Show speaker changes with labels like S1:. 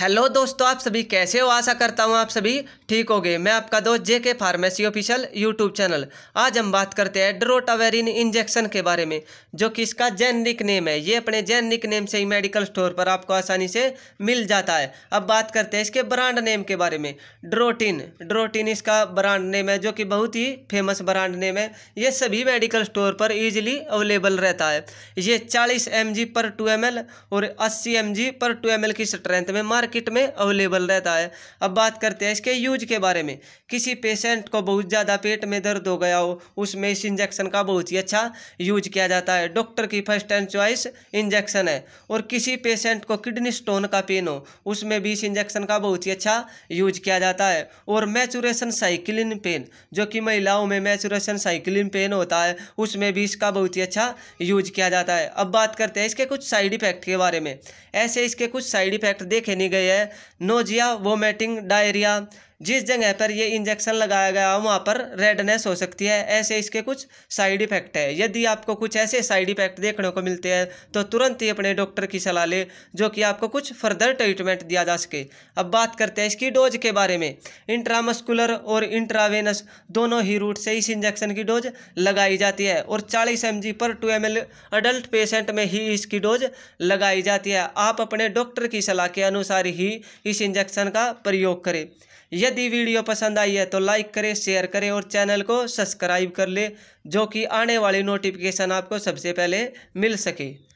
S1: hello दोस्तों आप सभी कैसे हो आशा करता हूँ आप सभी ठीक गए मैं आपका दोस्त जे के फार्मेसी ऑफिशियल यूट्यूब चैनल आज हम बात करते हैं ड्रोटावेरिन इंजेक्शन के बारे में जो कि इसका जेनरिक नेम है ये अपने जेनरिक नेम से ही मेडिकल स्टोर पर आपको आसानी से मिल जाता है अब बात करते हैं इसके ब्रांड नेम के बारे में ड्रोटिन ड्रोटिन इसका ब्रांड नेम है जो कि बहुत ही फेमस ब्रांड नेम है ये सभी मेडिकल स्टोर पर ईजिली अवेलेबल रहता है ये चालीस एम पर टू एम और अस्सी एम पर टू एम की स्ट्रेंथ में मार मार्केट में अवेलेबल रहता है अब बात करते हैं इसके यूज के बारे में किसी पेशेंट को बहुत ज़्यादा पेट में दर्द हो गया हो उसमें इस इंजेक्शन का बहुत ही अच्छा यूज किया जाता है डॉक्टर की फर्स्ट एंड चॉइस इंजेक्शन है और किसी पेशेंट को किडनी स्टोन का पेन हो उसमें भी इस इंजेक्शन का बहुत ही अच्छा यूज किया जाता है और मैचुरेशन साइक्लिन पेन जो कि महिलाओं में मैचुरेशन साइकिलिन पेन होता है उसमें भी इसका बहुत ही अच्छा यूज किया जाता है अब बात करते हैं इसके कुछ साइड इफेक्ट के बारे में ऐसे इसके कुछ साइड इफेक्ट देखे नहीं गए गई है नोजिया वोमेटिंग डायरिया जिस जगह पर ये इंजेक्शन लगाया गया हो वहाँ पर रेडनेस हो सकती है ऐसे इसके कुछ साइड इफ़ेक्ट है यदि आपको कुछ ऐसे साइड इफ़ेक्ट देखने को मिलते हैं तो तुरंत ही अपने डॉक्टर की सलाह लें जो कि आपको कुछ फर्दर ट्रीटमेंट दिया जा सके अब बात करते हैं इसकी डोज के बारे में इंट्रामस्कुलर और इंट्रावेनस दोनों ही रूट से इस इंजेक्शन की डोज लगाई जाती है और चालीस एम पर टू एम अडल्ट पेशेंट में ही इसकी डोज लगाई जाती है आप अपने डॉक्टर की सलाह के अनुसार ही इस इंजेक्शन का प्रयोग करें यदि वीडियो पसंद आई है तो लाइक करें शेयर करें और चैनल को सब्सक्राइब कर लें जो कि आने वाली नोटिफिकेशन आपको सबसे पहले मिल सके